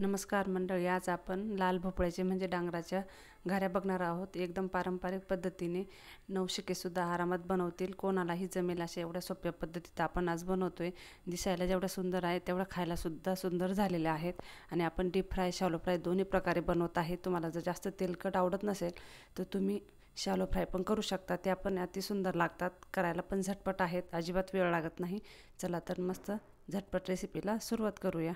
नमस्कार मंडळी आज आपण लाल भोपळ्याचे म्हणजे डांगराच्या घाऱ्या बघणार आहोत एकदम पारंपरिक पद्धतीने नवशिकेसुद्धा आरामात बनवतील कोणालाही जमेल अशा एवढ्या सोप्या पद्धतीत आपण आज बनवतो आहे दिसायला जेवढ्या सुंदर आहे तेवढ्या खायलासुद्धा सुंदर झालेल्या आहेत आणि आपण डीप फ्राय शालो फ्राय दोन्ही प्रकारे बनवत आहे तुम्हाला जर जास्त तेलकट आवडत नसेल तर तुम्ही शालो फ्राय पण करू शकता ते आपण अतिसुंदर लागतात करायला पण झटपट आहेत अजिबात वेळ लागत नाही चला तर मस्त झटपट रेसिपीला सुरुवात करूया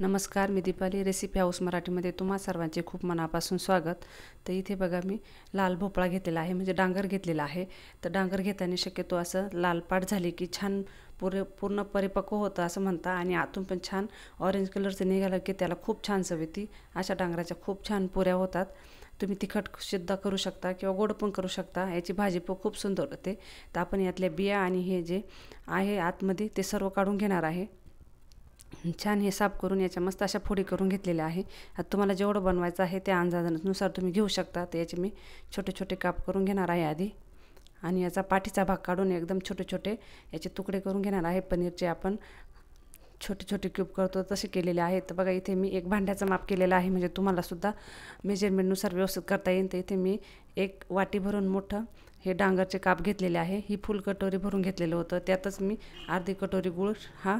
नमस्कार मी दीपाली रेसिपी हाऊस मराठीमध्ये तुम्हा सर्वांचे खूप मनापासून स्वागत तर इथे बघा मी लाल भोपळा घेतलेला आहे म्हणजे डांगर घेतलेला आहे तर डांगर घेताना शक्यतो असं लालपाट झाली की छान पुरे पूर्ण परिपक्व होतं असं म्हणता आणि आतून पण छान ऑरेंज कलरचं निघालं की त्याला खूप छान चव येते अशा डांगराच्या खूप छान पुऱ्या होतात तुम्ही तिखट सुद्धा करू शकता किंवा गोड पण करू शकता याची भाजी पण खूप सुंदर होते तर आपण यातल्या बिया आणि हे जे आहे आतमध्ये ते सर्व काढून घेणार आहे छान हे साफ करून याच्या मस्त अशा फोडी करून घेतलेल्या आहे आता तुम्हाला जेवढं बनवायचं आहे त्या अंदाजानुसार तुम्ही घेऊ शकता तर याचे मी छोटे छोटे काप करून घेणार आहे आधी आणि याचा पाठीचा भाग काढून एकदम छोटे छोटे याचे तुकडे करून घेणार आहे पनीरचे आपण छोटे छोटे क्यूब करतो तसे केलेले आहेत तर बघा इथे मी एक भांड्याचं माप केलेलं आहे म्हणजे तुम्हालासुद्धा मेजरमेंटनुसार व्यवस्थित करता येईल तर इथे मी एक वाटी भरून मोठं हे डांगरचे काप घेतलेले आहे ही फुल कटोरी भरून घेतलेलं होतं त्यातच मी अर्धी कटोरी गुळ हा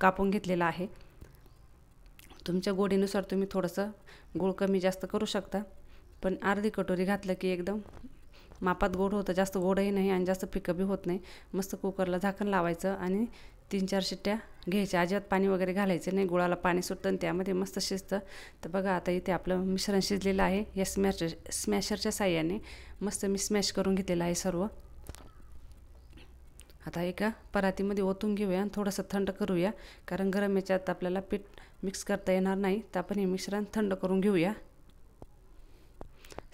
कापून घेतलेला आहे तुमच्या गोडीनुसार तुम्ही थोडंसं गुळ कमी जास्त करू शकता पण अर्धी कटोरी घातलं की एकदम मापात गोड होतं जास्त गोडही नाही आणि जास्त पिकअपही होत नाही मस्त कुकरला झाकण लावायचं आणि तीन चार शिट्ट्या घ्यायच्या अजिबात पाणी वगैरे घालायचं नाही गुळाला पाणी सुटतं आणि त्यामध्ये मस्त शिजतं तर बघा आता इथे आपलं मिश्रण शिजलेलं आहे या स्मॅश स्मॅशरच्या साह्याने मस्त मी स्मॅश करून घेतलेलं आहे सर्व आता एका परातीमध्ये ओतून घेऊया आणि थोडंसं थंड करूया कारण गरम याच्यात आपल्याला पीठ मिक्स करता येणार नाही तर आपण हे मिश्रण थंड करून घेऊया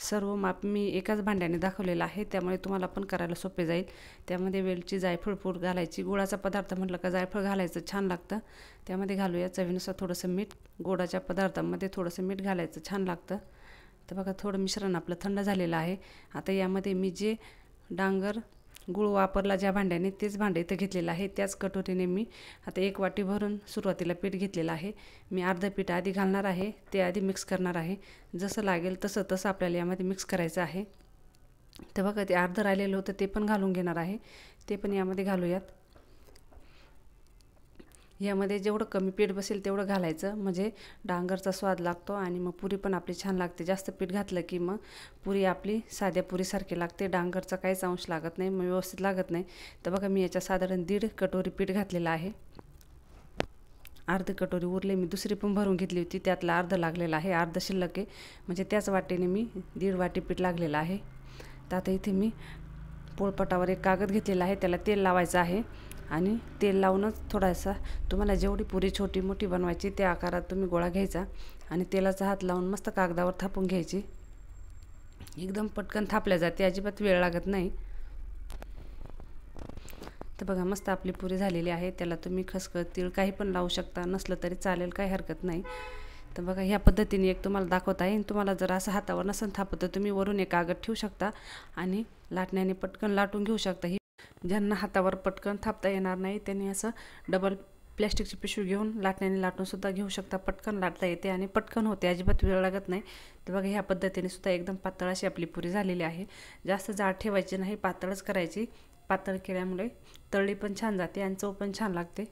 सर्व माप मी एकाच भांड्याने दाखवलेलं आहे त्यामुळे तुम्हाला पण करायला सोपे जाईल त्यामध्ये वेलची जायफळ पूड घालायची गुळाचा पदार्थ म्हटलं का जायफळ घालायचं छान लागतं त्यामध्ये घालूया चवीनुसार थोडंसं मीठ गोडाच्या पदार्थामध्ये थोडंसं मीठ घालायचं छान लागतं तर बघा थोडं मिश्रण आपलं थंड झालेलं आहे आता यामध्ये मी जे डांगर गुळ वापरला ज्या भांड्याने तेच भांडे इथं घेतलेलं आहे त्याच कटोरीने मी आता एक वाटी भरून सुरुवातीला पीठ घेतलेलं आहे मी अर्धं पीठ आधी घालणार आहे ते आधी मिक्स करणार आहे जसं लागेल तसं तसं आपल्याला यामध्ये मिक्स करायचं आहे तर बघा ते अर्धं राहिलेलं होतं ते पण घालून घेणार आहे ते पण यामध्ये घालूयात यामध्ये जेवढं कमी पीठ बसेल तेवढं घालायचं म्हणजे डांगरचा स्वाद लागतो आणि मग पुरी पण आपली छान लागते जास्त पीठ घातलं की मग पुरी आपली साध्या पुरीसारखी लागते डांगरचा काहीच अंश लागत नाही मग व्यवस्थित लागत नाही तर बघा मी याच्या साधारण दीड कटोरी पीठ घातलेलं आहे अर्ध कटोरी उरले मी दुसरी पण भरून घेतली होती त्यातला अर्ध लागलेला आहे अर्ध शिल्लक आहे म्हणजे त्याच वाटेने मी दीड वाटी पीठ लागलेलं आहे तर आता इथे मी पोळपटावर एक कागद घेतलेला आहे त्याला तेल लावायचं आहे आणि तेल लावूनच थोडासा तुम्हाला जेवढी पुरी छोटी मोठी बनवायची त्या आकारात तुम्ही गोळा घ्यायचा आणि तेलाचा हात लावून मस्त कागदावर थापून घ्यायची एकदम पटकन थापल्या जाते अजिबात वेळ लागत नाही तर बघा मस्त आपली पुरी झालेली आहे त्याला तुम्ही खसखस तीळ काही पण लावू शकता नसलं तरी चालेल काही हरकत नाही तर बघा ह्या पद्धतीने एक तुम्हाला दाखवत आहे तुम्हाला जर असं हातावर नसन थापत तर तुम्ही वरून एक कागद ठेवू शकता आणि लाटण्याने पटकन लाटून घेऊ शकता ही ज्यांना हातावर पटकन थापता येणार नाही त्यांनी असं डबल प्लॅस्टिकची पिशवी घेऊन लाटण्याने लाटून सुद्धा घेऊ शकता पटकन लाटता येते आणि पटकन होते अजिबात वेळ लागत नाही तर बघा ह्या पद्धतीने सुद्धा एकदम पातळ अशी आपली पुरी झालेली आहे जास्त जाड ठेवायची नाही पातळच करायची पातळ केल्यामुळे तळली पण छान जाते आणि चव पण छान लागते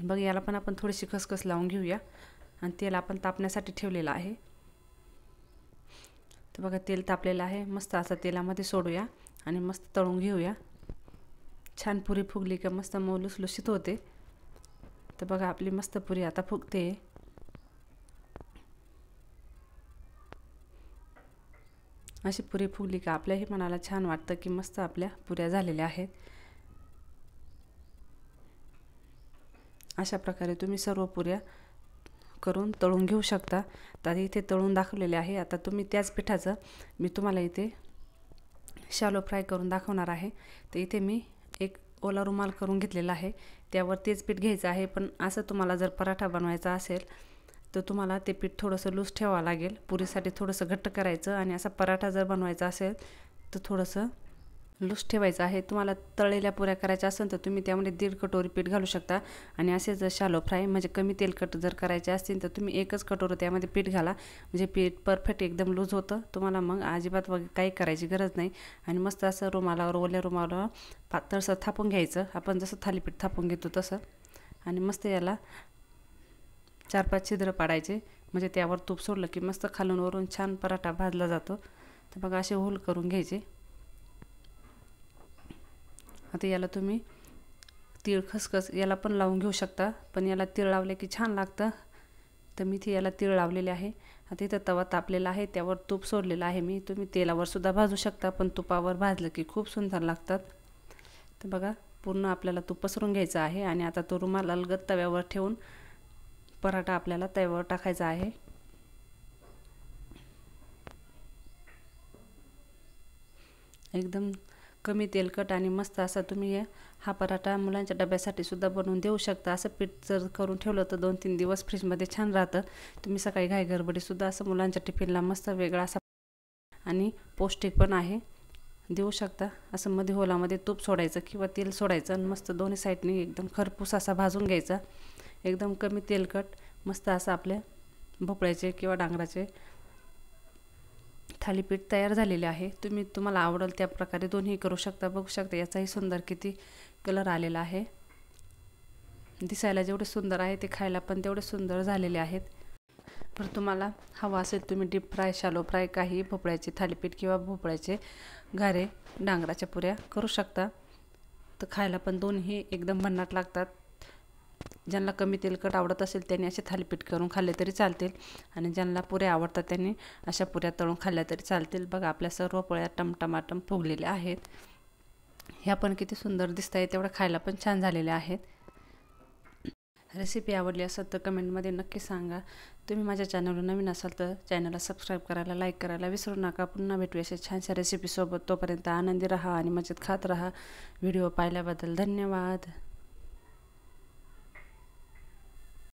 बघ याला पण आपण थोडीशी खसखस लावून घेऊया आणि तेल आपण तापण्यासाठी ठेवलेलं आहे तर बघा तेल तापलेलं आहे मस्त असं तेलामध्ये सोडूया आणि मस्त तळून घेऊया छान पुरी फुगली का मस्त मऊ होते तर बघा आपली मस्त पुरी आता फुगते अशी पुरी फुगली का आपल्याही मनाला छान वाटतं की मस्त आपल्या पुऱ्या झालेल्या आहेत अशा प्रकारे तुम्ही सर्व पुऱ्या करून तळून घेऊ शकता तर इथे तळून दाखवलेले आहे आता तुम्ही त्याच पिठाचं मी तुम्हाला इथे शालो फ्राय करून दाखवणार आहे तर इथे मी एक ओला रुमाल करून घेतलेला आहे त्यावर तेच पीठ घ्यायचं आहे पण असं तुम्हाला जर पराठा बनवायचा असेल तर तुम्हाला ते पीठ थोडंसं लूज ठेवावं लागेल पुरीसाठी थोडंसं घट्ट करायचं आणि असा पराठा जर बनवायचा असेल तर थोडंसं लूस ठेवायचा आहे तुम्हाला तळलेल्या पुऱ्या करायच्या असेल तर तुम्ही त्यामध्ये दीड कटोरी पीठ घालू शकता आणि असे जर शालो फ्राय म्हणजे कमी तेलकट जर करायचे असतील तर तुम्ही एकच कटोरं त्यामध्ये पीठ घाला म्हणजे पीठ परफेक्ट एकदम लूज होतं तुम्हाला मग अजिबात वगैरे काही करायची गरज नाही आणि मस्त असं रुमालावर ओल्या रुमालावर पातळसं थापून घ्यायचं आपण जसं थालीपीठ थापून घेतो तसं आणि मस्त याला चार पाच छिद्र पाडायचे म्हणजे त्यावर तूप सोडलं की मस्त खालून वरून छान पराठा भाजला जातो तर बघा असे होल करून घ्यायचे आता याला तुम्ही तीळ खसखस याला पण लावून घेऊ शकता पण याला तीळ लावले की छान लागतं तर मी ते याला तीळ लावलेले आहे आता इथं तवा तापलेला आहे त्यावर तूप सोडलेलं आहे मी तुम्ही तेलावर सुद्धा भाजू शकता पण तुपावर भाजलं की खूप सुंदर लागतात तर बघा पूर्ण आपल्याला तूप पसरून घ्यायचं आहे आणि आता तो रुमाल अलगद तव्यावर ठेवून पराठा आपल्याला तव्यावर टाकायचा आहे एकदम कमी तेलकट आणि मस्त असा तुम्ही हा पराठा मुलांच्या डब्यासाठी सुद्धा बनवून देऊ शकता असं पीठ जर करून ठेवलं तर दोन तीन दिवस फ्रीजमध्ये छान राहतं तुम्ही सकाळी घाई सुद्धा असं मुलांच्या टिफिनला मस्त वेगळा असा आणि पौष्टिक पण आहे देऊ शकता असं मध्ये होलामध्ये तूप सोडायचं किंवा तेल सोडायचं आणि मस्त दोन्ही साईडने एकदम खरपूस असा भाजून घ्यायचा एकदम कमी तेलकट मस्त असं आपल्या भोपळ्याचे किंवा डांगराचे थालीपीठ तयार झालेले आहे तुम्ही तुम्हाला आवडेल त्या प्रकारे दोन्ही करू शकता बघू शकता याचाही सुंदर किती कलर आलेला आहे दिसायला जेवढे सुंदर आहे ते खायला पण तेवढे सुंदर झालेले आहेत पण तुम्हाला हवा असेल तुम्ही डीप फ्राय शालो फ्राय काही भोपळ्याचे थालीपीठ किंवा भोपळ्याचे घारे डांगराच्या पुऱ्या करू शकता तर खायला पण दोन्ही एकदम भन्नाट लागतात ज्यांना कमी तेलकट आवडत असेल त्यांनी असे थालीपीठ करून खाल्ले तरी चालतील आणि ज्यांना पुऱ्या आवडतात त्यांनी अशा पुऱ्या तळून खाल्ल्या तरी चालतील बघा आपल्या सर्व पोळ्या टमटमाटम फुगलेल्या आहेत ह्या पण किती सुंदर दिसत आहेत तेवढ्या खायला पण छान झालेल्या आहेत रेसिपी आवडली असेल तर कमेंटमध्ये नक्की सांगा तुम्ही माझ्या चॅनलवर नवीन असाल तर चॅनलला सबस्क्राईब करायला लाईक करायला विसरू नका पुन्हा भेटू अशा छानशा रेसिपीसोबत तोपर्यंत आनंदी राहा आणि मजेत खात राहा व्हिडिओ पाहिल्याबद्दल धन्यवाद